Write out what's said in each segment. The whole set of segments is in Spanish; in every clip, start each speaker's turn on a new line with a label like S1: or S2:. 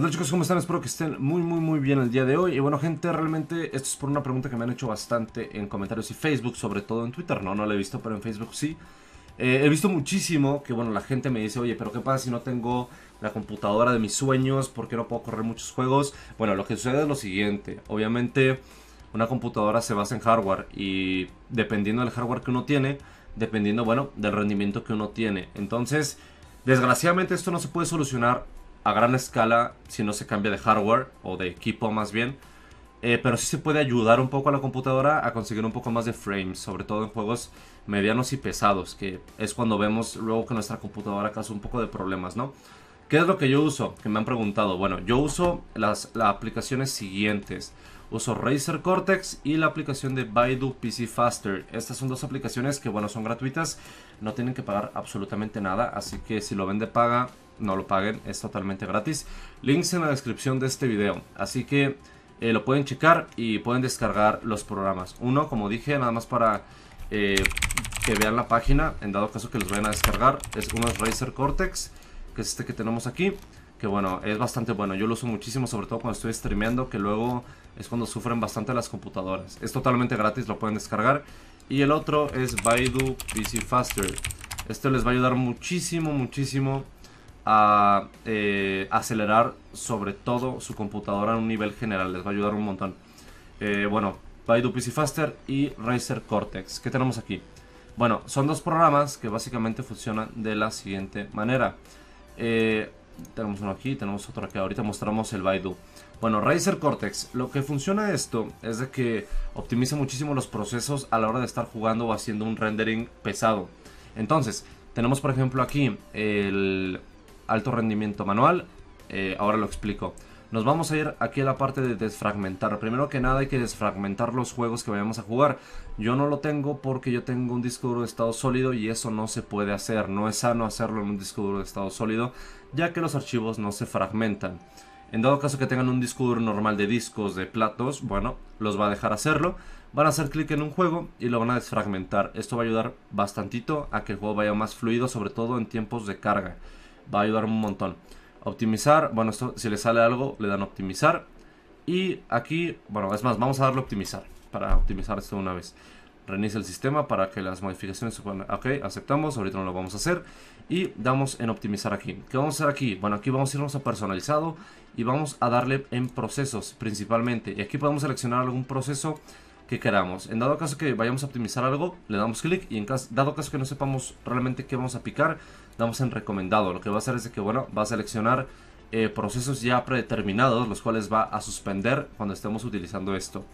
S1: Hola chicos, ¿cómo están? Espero que estén muy muy muy bien el día de hoy Y bueno gente, realmente esto es por una pregunta que me han hecho bastante en comentarios y Facebook Sobre todo en Twitter, no, no la he visto, pero en Facebook sí eh, He visto muchísimo que bueno, la gente me dice Oye, pero ¿qué pasa si no tengo la computadora de mis sueños? porque no puedo correr muchos juegos? Bueno, lo que sucede es lo siguiente Obviamente una computadora se basa en hardware Y dependiendo del hardware que uno tiene Dependiendo, bueno, del rendimiento que uno tiene Entonces... Desgraciadamente esto no se puede solucionar a gran escala si no se cambia de hardware o de equipo más bien. Eh, pero sí se puede ayudar un poco a la computadora a conseguir un poco más de frames, sobre todo en juegos medianos y pesados, que es cuando vemos luego que nuestra computadora causa un poco de problemas, ¿no? ¿Qué es lo que yo uso? Que me han preguntado. Bueno, yo uso las, las aplicaciones siguientes. Uso Razer Cortex y la aplicación de Baidu PC Faster. Estas son dos aplicaciones que, bueno, son gratuitas, no tienen que pagar absolutamente nada, así que si lo ven de paga, no lo paguen, es totalmente gratis. Links en la descripción de este video, así que eh, lo pueden checar y pueden descargar los programas. Uno, como dije, nada más para eh, que vean la página, en dado caso que los vayan a descargar, es uno es Razer Cortex, que es este que tenemos aquí. Que bueno, es bastante bueno, yo lo uso muchísimo, sobre todo cuando estoy streameando, que luego es cuando sufren bastante las computadoras. Es totalmente gratis, lo pueden descargar. Y el otro es Baidu PC Faster. Esto les va a ayudar muchísimo, muchísimo a eh, acelerar sobre todo su computadora a un nivel general. Les va a ayudar un montón. Eh, bueno, Baidu PC Faster y Razer Cortex. ¿Qué tenemos aquí? Bueno, son dos programas que básicamente funcionan de la siguiente manera. Eh, tenemos uno aquí, tenemos otro aquí Ahorita mostramos el Baidu. Bueno, Razer Cortex, lo que funciona esto es de que optimiza muchísimo los procesos a la hora de estar jugando o haciendo un rendering pesado. Entonces, tenemos por ejemplo aquí el alto rendimiento manual. Eh, ahora lo explico. Nos vamos a ir aquí a la parte de desfragmentar. Primero que nada hay que desfragmentar los juegos que vayamos a jugar. Yo no lo tengo porque yo tengo un disco duro de estado sólido y eso no se puede hacer. No es sano hacerlo en un disco duro de estado sólido ya que los archivos no se fragmentan. En dado caso que tengan un disco duro normal de discos, de platos, bueno, los va a dejar hacerlo. Van a hacer clic en un juego y lo van a desfragmentar. Esto va a ayudar bastantito a que el juego vaya más fluido, sobre todo en tiempos de carga va a ayudar un montón. Optimizar, bueno, esto, si le sale algo, le dan optimizar. Y aquí, bueno, es más, vamos a darle optimizar para optimizar esto una vez. Reinicia el sistema para que las modificaciones se puedan... Ok, aceptamos, ahorita no lo vamos a hacer. Y damos en optimizar aquí. ¿Qué vamos a hacer aquí? Bueno, aquí vamos a irnos a personalizado y vamos a darle en procesos principalmente. Y aquí podemos seleccionar algún proceso que queramos. En dado caso que vayamos a optimizar algo, le damos clic y en caso, dado caso que no sepamos realmente qué vamos a picar, damos en recomendado. Lo que va a hacer es que, bueno, va a seleccionar eh, procesos ya predeterminados, los cuales va a suspender cuando estemos utilizando esto.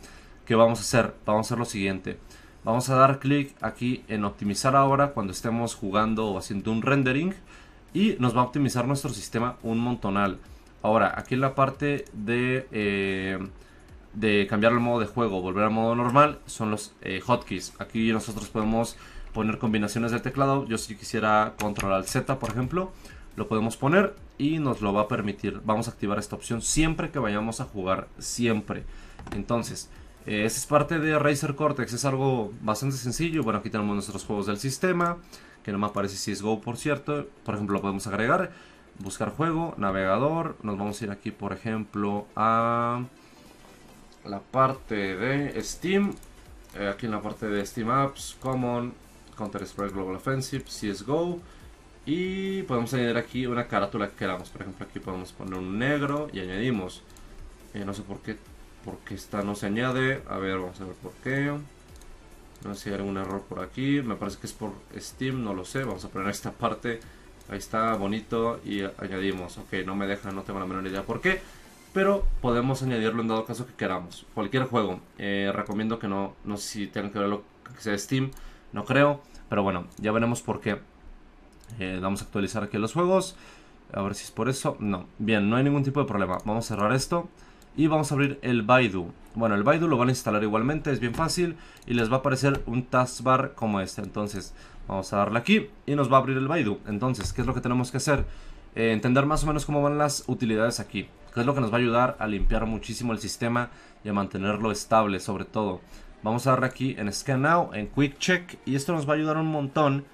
S1: ¿Qué vamos a hacer? Vamos a hacer lo siguiente. Vamos a dar clic aquí en optimizar ahora cuando estemos jugando o haciendo un rendering y nos va a optimizar nuestro sistema un montonal. Ahora, aquí en la parte de, eh, de cambiar el modo de juego, volver al modo normal, son los eh, hotkeys. Aquí nosotros podemos poner combinaciones de teclado. Yo si quisiera controlar Z, por ejemplo, lo podemos poner y nos lo va a permitir. Vamos a activar esta opción siempre que vayamos a jugar, siempre. Entonces, eh, esa es parte de Razer Cortex, es algo bastante sencillo. Bueno, aquí tenemos nuestros juegos del sistema, que no me aparece si es Go, por cierto. Por ejemplo, lo podemos agregar, buscar juego, navegador. Nos vamos a ir aquí, por ejemplo, a la parte de Steam. Eh, aquí en la parte de Steam Apps, Common, Counter-Strike Global Offensive, CSGO. Y podemos añadir aquí una carátula que queramos. Por ejemplo, aquí podemos poner un negro y añadimos. Eh, no sé por qué, por esta no se añade. A ver, vamos a ver por qué. No sé si hay algún error por aquí. Me parece que es por Steam, no lo sé. Vamos a poner esta parte. Ahí está, bonito. Y añadimos. Ok, no me deja, no tengo la menor idea por qué. Pero podemos añadirlo en dado caso que queramos. Cualquier juego. Eh, recomiendo que no, no sé si tengan que verlo que sea Steam no creo. Pero bueno, ya veremos por qué. Eh, vamos a actualizar aquí los juegos. A ver si es por eso. No. Bien, no hay ningún tipo de problema. Vamos a cerrar esto. Y vamos a abrir el Baidu. Bueno, el Baidu lo van a instalar igualmente, es bien fácil. Y les va a aparecer un taskbar como este. Entonces, vamos a darle aquí y nos va a abrir el Baidu. Entonces, ¿qué es lo que tenemos que hacer? Eh, entender más o menos cómo van las utilidades aquí. Que es lo que nos va a ayudar a limpiar muchísimo el sistema y a mantenerlo estable sobre todo. Vamos a darle aquí en Scan Now, en Quick Check. Y esto nos va a ayudar un montón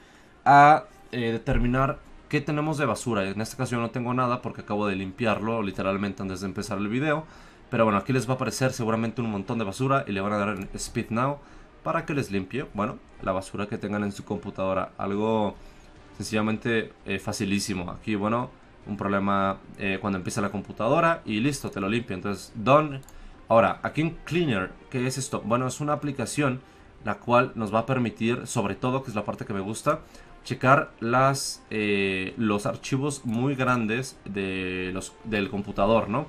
S1: a eh, determinar qué tenemos de basura. En esta ocasión no tengo nada porque acabo de limpiarlo literalmente antes de empezar el video. Pero bueno, aquí les va a aparecer seguramente un montón de basura y le van a dar en Speed Now para que les limpie, bueno, la basura que tengan en su computadora. Algo sencillamente eh, facilísimo. Aquí, bueno, un problema eh, cuando empieza la computadora y listo, te lo limpia. Entonces, done. Ahora, aquí en Cleaner, ¿qué es esto? Bueno, es una aplicación la cual nos va a permitir, sobre todo, que es la parte que me gusta, checar las, eh, los archivos muy grandes de los, del computador, ¿no?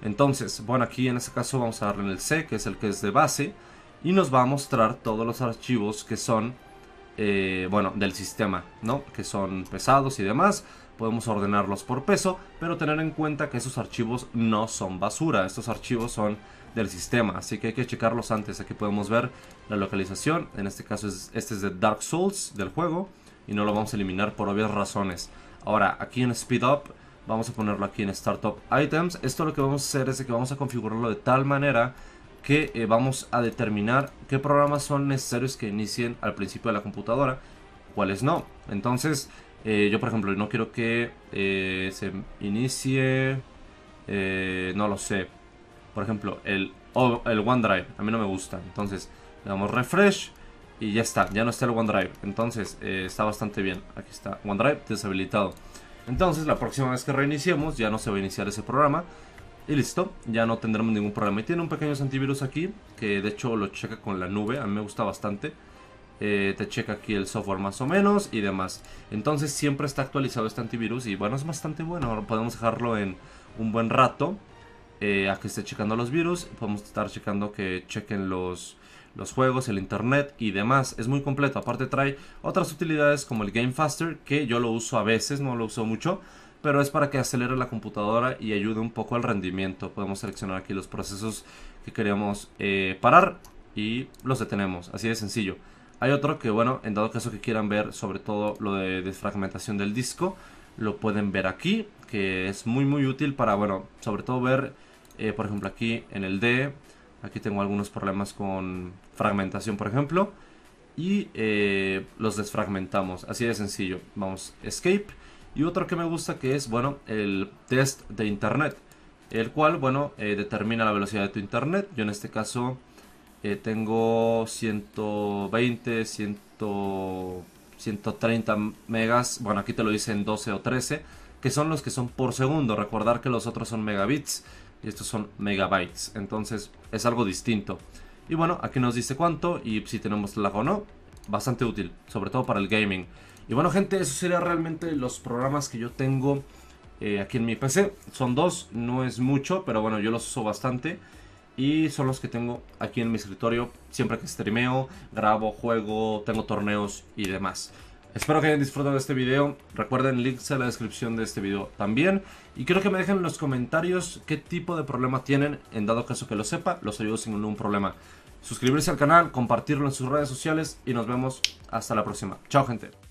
S1: Entonces, bueno, aquí en este caso vamos a darle en el C, que es el que es de base, y nos va a mostrar todos los archivos que son, eh, bueno, del sistema, ¿no? Que son pesados y demás. Podemos ordenarlos por peso, pero tener en cuenta que esos archivos no son basura. Estos archivos son del sistema. Así que hay que checarlos antes. Aquí podemos ver la localización. En este caso es, este es de Dark Souls del juego. Y no lo vamos a eliminar por obvias razones. Ahora, aquí en Speed Up, vamos a ponerlo aquí en Startup Items. Esto lo que vamos a hacer es que vamos a configurarlo de tal manera que eh, vamos a determinar qué programas son necesarios que inicien al principio de la computadora, cuáles no. Entonces, eh, yo por ejemplo no quiero que eh, se inicie, no lo sé, por ejemplo, el, el OneDrive, a mí no me gusta. Entonces, le damos refresh y ya está, ya no está el OneDrive. Entonces, eh, está bastante bien. Aquí está, OneDrive deshabilitado. Entonces, la próxima vez que reiniciemos, ya no se va a iniciar ese programa. Y listo, ya no tendremos ningún problema. Y tiene un pequeño antivirus aquí, que de hecho lo checa con la nube, a mí me gusta bastante. Eh, te checa aquí el software más o menos y demás. Entonces siempre está actualizado este antivirus y bueno, es bastante bueno. Podemos dejarlo en un buen rato eh, a que esté checando los virus. Podemos estar checando que chequen los, juegos, el internet y demás. Es muy completo. Aparte trae otras utilidades como el Game Faster, que yo lo uso a veces, no lo uso mucho. Pero es para que acelere la computadora y ayude un poco al rendimiento. Podemos seleccionar aquí los procesos que queríamos eh, parar y los detenemos. Así de sencillo. Hay otro que, bueno, en dado caso que quieran ver sobre todo lo de desfragmentación del disco, lo pueden ver aquí, que es muy muy útil para, bueno, sobre todo ver eh, por ejemplo, aquí en el D, aquí tengo algunos problemas con fragmentación, por ejemplo. Y eh, los desfragmentamos, así de sencillo. Vamos, escape. Y otro que me gusta que es, bueno, el test de internet. El cual, bueno, eh, determina la velocidad de tu internet. Yo en este caso tengo 120, 130 megas. Bueno, aquí te lo dicen 12 o 13 que son los que son por segundo. Recordar que los otros son megabits y estos son megabytes. Entonces es algo distinto. Y bueno, aquí nos dice cuánto y si tenemos lag o no. Bastante útil, sobre todo para el gaming. Y bueno gente, eso sería realmente los programas que yo tengo eh, aquí en mi PC. Son dos, no es mucho, pero bueno, yo los uso bastante. Y son los que tengo aquí en mi escritorio siempre que streameo, grabo, juego, tengo torneos y demás. Espero que hayan disfrutado de este video. Recuerden links en la descripción de este video también. Y quiero que me dejen en los comentarios qué tipo de problema tienen. En dado caso que lo sepa, los ayudo sin ningún problema. Suscribirse al canal, compartirlo en sus redes sociales y nos vemos hasta la próxima. Chao gente.